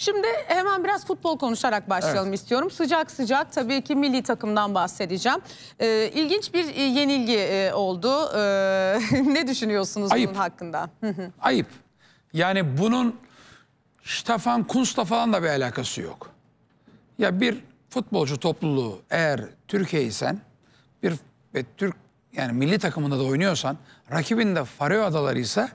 Şimdi hemen biraz futbol konuşarak başlayalım evet. istiyorum. Sıcak sıcak tabii ki milli takımdan bahsedeceğim. Ee, ilginç bir e, yenilgi e, oldu. Ee, ne düşünüyorsunuz Ayıp. bunun hakkında? Ayıp. Yani bunun Stefan Kunst'la falan da bir alakası yok. Ya bir futbolcu topluluğu eğer Türkiye'ysen bir ve Türk yani milli takımında da oynuyorsan rakibin de Faroe Adaları ise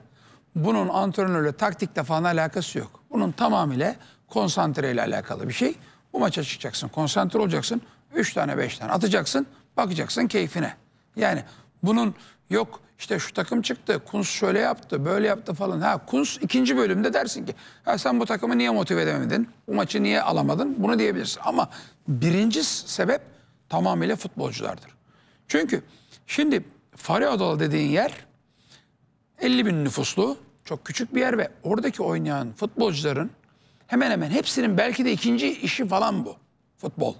bunun antrenörle taktikle falan alakası yok. Bunun tamamıyla konsantre ile alakalı bir şey. Bu maça çıkacaksın, konsantre olacaksın. 3 tane 5 tane atacaksın, bakacaksın keyfine. Yani bunun yok işte şu takım çıktı, Kuns şöyle yaptı, böyle yaptı falan. Ha Kuns ikinci bölümde dersin ki ha sen bu takımı niye motive edemedin, bu maçı niye alamadın bunu diyebilirsin. Ama birinci sebep tamamıyla futbolculardır. Çünkü şimdi Fare Odalı dediğin yer 50 bin nüfuslu çok küçük bir yer ve oradaki oynayan futbolcuların hemen hemen hepsinin belki de ikinci işi falan bu. Futbol.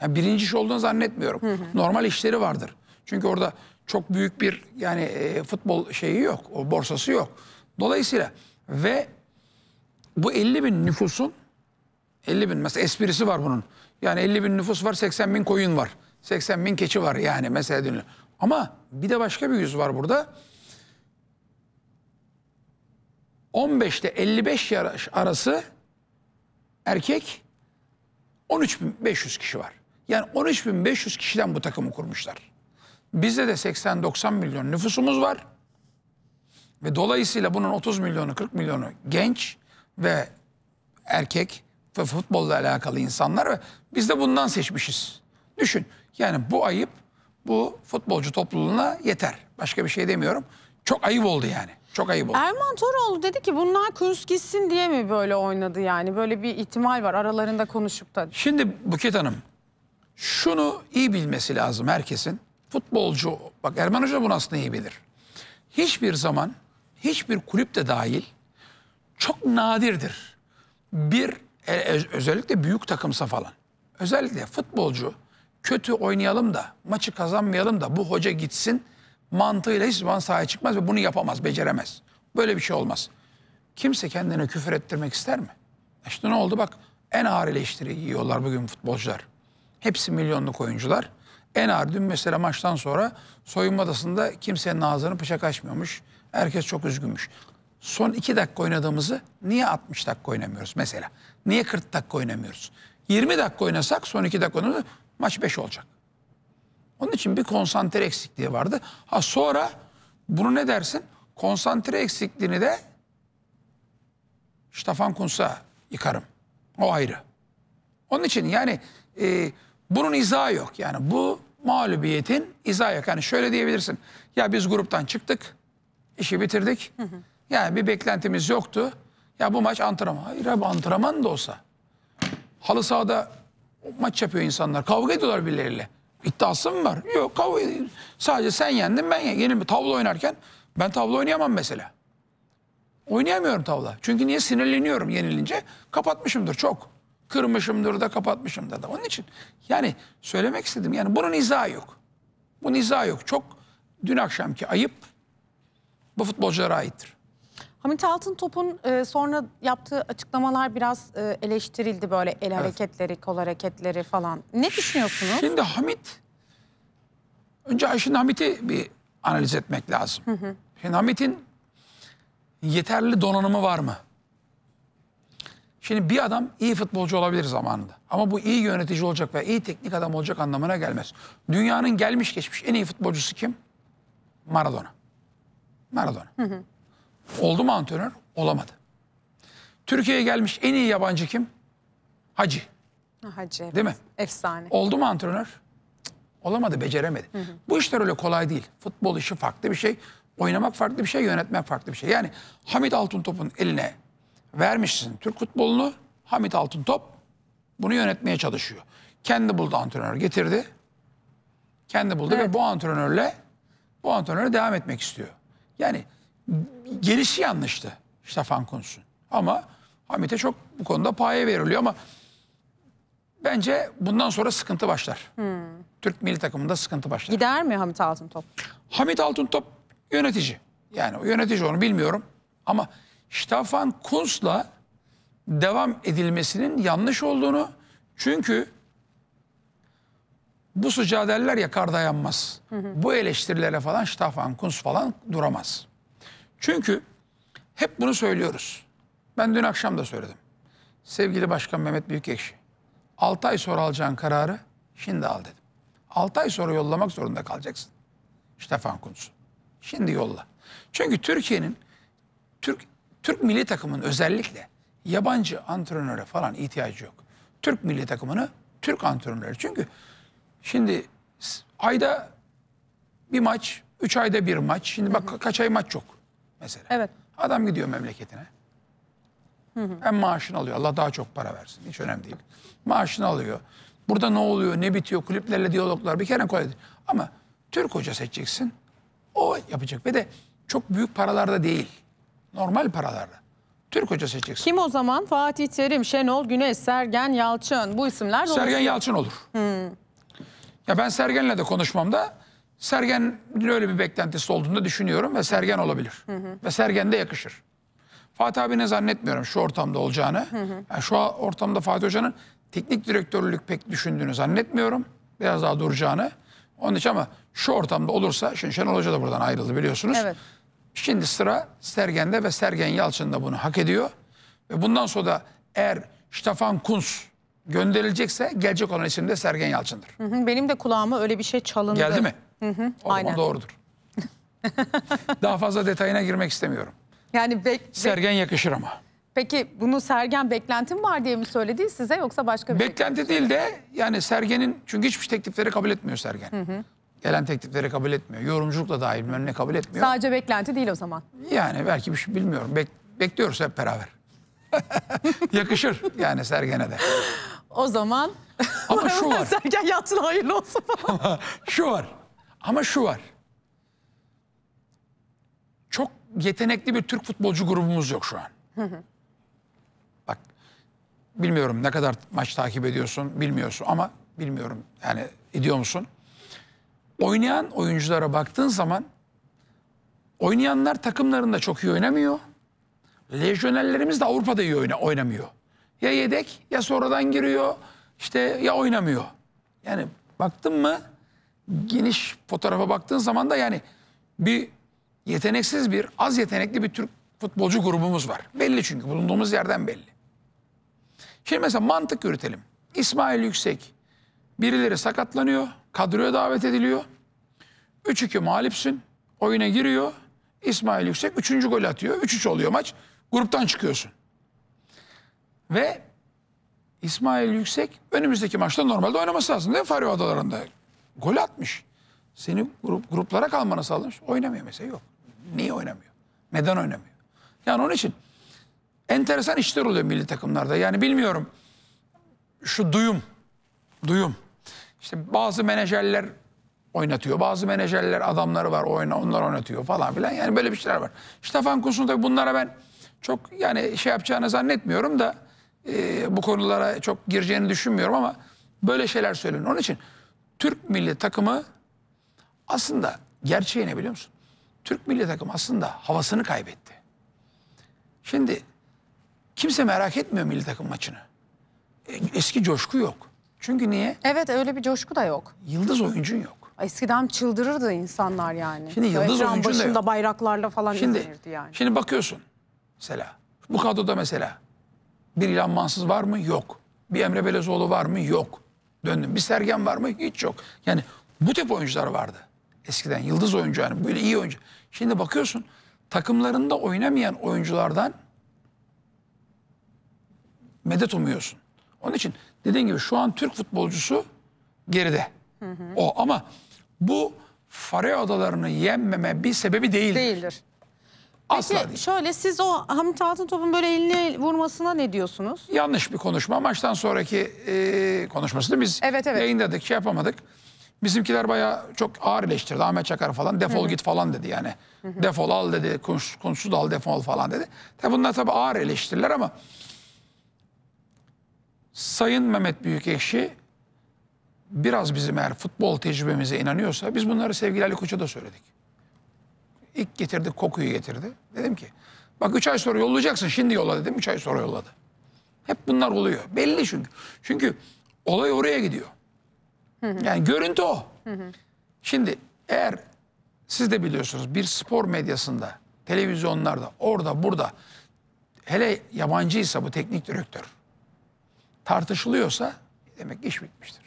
Yani birinci iş olduğunu zannetmiyorum. Hı hı. Normal işleri vardır. Çünkü orada çok büyük bir yani e, futbol şeyi yok. O borsası yok. Dolayısıyla ve bu 50 bin nüfusun 50 bin mesela esprisi var bunun. Yani 50 bin nüfus var 80 bin koyun var. 80 bin keçi var yani mesela dönüyor. Ama bir de başka bir yüz var burada. 15 ile 55 yaş arası erkek 13.500 kişi var. Yani 13.500 kişiden bu takımı kurmuşlar. Bizde de 80-90 milyon nüfusumuz var. Ve dolayısıyla bunun 30 milyonu 40 milyonu genç ve erkek ve futbolla alakalı insanlar ve biz de bundan seçmişiz. Düşün yani bu ayıp bu futbolcu topluluğuna yeter. Başka bir şey demiyorum. Çok ayıp oldu yani. Çok ayıp oldu. Erman Toroğlu dedi ki bunlar Kuz gitsin diye mi böyle oynadı yani? Böyle bir ihtimal var aralarında konuşup da. Şimdi Buket Hanım şunu iyi bilmesi lazım herkesin. Futbolcu bak Erman Hoca bunu aslında iyi bilir. Hiçbir zaman hiçbir kulüp de dahil çok nadirdir. Bir e, e, özellikle büyük takımsa falan. Özellikle futbolcu kötü oynayalım da maçı kazanmayalım da bu hoca gitsin mantığıyla hiçbir zaman sahaya çıkmaz ve bunu yapamaz, beceremez. Böyle bir şey olmaz. Kimse kendini küfür ettirmek ister mi? E işte ne oldu bak en ağır eleştiri yiyorlar bugün futbolcular. Hepsi milyonluk oyuncular. En ağır dün mesela maçtan sonra soyunma odasında kimsenin ağzını bıçak açmıyormuş. Herkes çok üzgünmüş. Son 2 dakika oynadığımızı niye 60 dakika oynamıyoruz mesela? Niye 40 dakika oynamıyoruz? 20 dakika oynasak son 2 dakika oynamıyoruz maç 5 olacak. Onun için bir konsantre eksikliği vardı. Ha sonra bunu ne dersin? Konsantre eksikliğini de Stefan Kuntz'a yıkarım. O ayrı. Onun için yani e, bunun izahı yok. Yani bu mağlubiyetin izahı yok. Yani şöyle diyebilirsin. Ya biz gruptan çıktık. işi bitirdik. Yani bir beklentimiz yoktu. Ya bu maç antrenman. Hayır abi antrenman da olsa. Halı sahada maç yapıyor insanlar. Kavga ediyorlar birileriyle. İddiası mı var? Yok kavga Sadece sen yendin ben yendim. Tavla oynarken ben tavla oynayamam mesela. Oynayamıyorum tavla. Çünkü niye sinirleniyorum yenilince? Kapatmışımdır çok. Kırmışımdır da kapatmışımdır da. Onun için yani söylemek istedim. Yani bunun izahı yok. Bunun izahı yok. Çok dün akşamki ayıp bu futbolculara aittir. Hamit Altıntop'un e, sonra yaptığı açıklamalar biraz e, eleştirildi böyle el evet. hareketleri, kol hareketleri falan. Ne düşünüyorsunuz? Şimdi Hamit, önce Ayşin Hamit'i bir analiz etmek lazım. Hı hı. Şimdi Hamit'in yeterli donanımı var mı? Şimdi bir adam iyi futbolcu olabilir zamanında. Ama bu iyi yönetici olacak ve iyi teknik adam olacak anlamına gelmez. Dünyanın gelmiş geçmiş en iyi futbolcusu kim? Maradona. Maradona. Hı hı. Oldu mu antrenör? Olamadı. Türkiye'ye gelmiş en iyi yabancı kim? Hacı. Hacı. Evet. Değil mi? Efsane. Oldu mu antrenör? Olamadı, beceremedi. Hı hı. Bu işler öyle kolay değil. Futbol işi farklı bir şey. Oynamak farklı bir şey, yönetmek farklı bir şey. Yani Hamit Altıntop'un eline vermişsin Türk futbolunu. Hamit Altıntop bunu yönetmeye çalışıyor. Kendi buldu antrenör getirdi. Kendi buldu evet. ve bu antrenörle bu antrenöre devam etmek istiyor. Yani Gerisi yanlıştı Stefan Kuntz'un. Ama Hamit'e çok bu konuda paye veriliyor ama bence bundan sonra sıkıntı başlar. Hmm. Türk milli takımında sıkıntı başlar. Gider mi Hamit Altıntop? Hamit Altıntop yönetici. Yani yönetici onu bilmiyorum ama Stefan Kuntz'la devam edilmesinin yanlış olduğunu çünkü bu sıcağı derler ya kar dayanmaz. Hı hı. Bu eleştirilere falan Stefan Kunz falan duramaz. Çünkü hep bunu söylüyoruz. Ben dün akşam da söyledim. Sevgili Başkan Mehmet Büyükekşi, 6 ay sonra alacağın kararı şimdi al dedim. 6 ay sonra yollamak zorunda kalacaksın. Stefan Kuntz'u. Şimdi yolla. Çünkü Türkiye'nin, Türk, Türk milli takımın özellikle yabancı antrenöre falan ihtiyacı yok. Türk milli takımını Türk antrenörleri. Çünkü şimdi ayda bir maç, üç ayda bir maç. Şimdi bak kaç ay maç yok mesela. Evet. Adam gidiyor memleketine. Hı hı. Hem maaşını alıyor. Allah daha çok para versin. Hiç önemli değil. Maaşını alıyor. Burada ne oluyor, ne bitiyor, kulüplerle diyaloglar bir kere kolay Ama Türk hoca seçeceksin. O yapacak. Ve de çok büyük paralarda değil. Normal paralarda. Türk hoca seçeceksin. Kim o zaman? Fatih Terim, Şenol Güneş, Sergen Yalçın. Bu isimler Sergen olur. Yalçın olur. Hmm. Ya ben Sergen'le de konuşmamda Sergen öyle bir beklentisi olduğunu düşünüyorum ve Sergen olabilir. Hı hı. Ve Sergen de yakışır. Fatih abine zannetmiyorum şu ortamda olacağını. Hı hı. Yani şu ortamda Fatih Hoca'nın teknik direktörlük pek düşündüğünü zannetmiyorum. Biraz daha duracağını. Onun için ama şu ortamda olursa, şimdi Şenol Hoca da buradan ayrıldı biliyorsunuz. Evet. Şimdi sıra Sergen'de ve Sergen Yalçın da bunu hak ediyor. Ve bundan sonra da eğer Stefan Kunz gönderilecekse gelecek olan isim de Sergen Yalçın'dır. Hı hı, benim de kulağıma öyle bir şey çalındı. Geldi mi? Hı hı, aynen. doğrudur. Daha fazla detayına girmek istemiyorum. Yani bek, Sergen yakışır ama. Peki bunu Sergen beklentim var diye mi söyledi size yoksa başka bir şey? Beklenti şey değil de yani Sergen'in çünkü hiçbir teklifleri kabul etmiyor Sergen. Hı hı. Gelen teklifleri kabul etmiyor. Yorumculuk da dahil bilmem ne kabul etmiyor. Sadece beklenti değil o zaman. Yani belki bir şey bilmiyorum. Bek, bekliyoruz hep beraber. Yakışır yani Sergen'e de. O zaman. Ama şu var. Sergen yatsın hayırlı olsun falan. şu var. Ama şu var. Çok yetenekli bir Türk futbolcu grubumuz yok şu an. Bak bilmiyorum ne kadar maç takip ediyorsun bilmiyorsun ama bilmiyorum yani ediyor musun? Oynayan oyunculara baktığın zaman oynayanlar takımlarında çok iyi oynamıyor. Lejyonerlerimiz de Avrupa'da iyi oyna, oynamıyor. Ya yedek ya sonradan giriyor işte ya oynamıyor. Yani baktın mı geniş fotoğrafa baktığın zaman da yani bir yeteneksiz bir, az yetenekli bir Türk futbolcu grubumuz var. Belli çünkü bulunduğumuz yerden belli. Şimdi mesela mantık yürütelim. İsmail Yüksek birileri sakatlanıyor, kadroya davet ediliyor. 3-2 mağlipsin, oyuna giriyor. İsmail Yüksek 3. gol atıyor. 3-3 oluyor maç. Gruptan çıkıyorsun. Ve İsmail Yüksek önümüzdeki maçta normalde oynaması lazım değil mi Faryab Adaları'nda? Gol atmış. Seni grup, gruplara kalmanı sağlamış. Oynamıyor mesela yok. Niye oynamıyor? Neden oynamıyor? Yani onun için enteresan işler oluyor milli takımlarda. Yani bilmiyorum şu duyum, duyum. İşte bazı menajerler oynatıyor. Bazı menajerler adamları var oyna, onlar oynatıyor falan filan. Yani böyle bir şeyler var. Stefan Kusun tabii bunlara ben çok yani şey yapacağını zannetmiyorum da e, bu konulara çok gireceğini düşünmüyorum ama böyle şeyler söylenir. Onun için Türk milli takımı aslında gerçeği ne biliyor musun? Türk milli takımı aslında havasını kaybetti. Şimdi kimse merak etmiyor milli takım maçını. E, eski coşku yok. Çünkü niye? Evet öyle bir coşku da yok. Yıldız oyuncun yok. Eskiden çıldırırdı insanlar yani. Şimdi yıldız oyuncun başında yok. bayraklarla falan şimdi, izlenirdi yani. Şimdi bakıyorsun mesela bu kadroda mesela bir İlhan Mansız var mı? Yok. Bir Emre Belezoğlu var mı? Yok döndüm. Bir Sergen var mı? Hiç yok. Yani bu tip oyuncular vardı. Eskiden yıldız oyuncu yani böyle iyi oyuncu. Şimdi bakıyorsun takımlarında oynamayan oyunculardan medet umuyorsun. Onun için dediğin gibi şu an Türk futbolcusu geride. Hı hı. O ama bu Fare Adalarını yenmeme bir sebebi değildir. Değildir. Asla Peki, değil. Şöyle siz o Hamit Altıntop'un böyle eline vurmasına ne diyorsunuz? Yanlış bir konuşma. Maçtan sonraki e, konuşmasını biz evet, evet. yayınladık, şey yapamadık. Bizimkiler bayağı çok ağır eleştirdi. Ahmet Çakar falan defol Hı -hı. git falan dedi yani. Hı -hı. Defol al dedi, konuş, konuşsuz al defol falan dedi. Tabi bunlar tabi ağır eleştiriler ama Sayın Mehmet Büyükekşi biraz bizim eğer futbol tecrübemize inanıyorsa biz bunları sevgili Ali Koç'a da söyledik. İlk getirdi kokuyu getirdi. Dedim ki bak 3 ay sonra yollayacaksın şimdi yolla dedim 3 ay sonra yolladı. Hep bunlar oluyor. Belli çünkü. Çünkü olay oraya gidiyor. Hı hı. Yani görüntü o. Hı hı. Şimdi eğer siz de biliyorsunuz bir spor medyasında, televizyonlarda, orada burada hele yabancıysa bu teknik direktör tartışılıyorsa demek iş bitmiştir.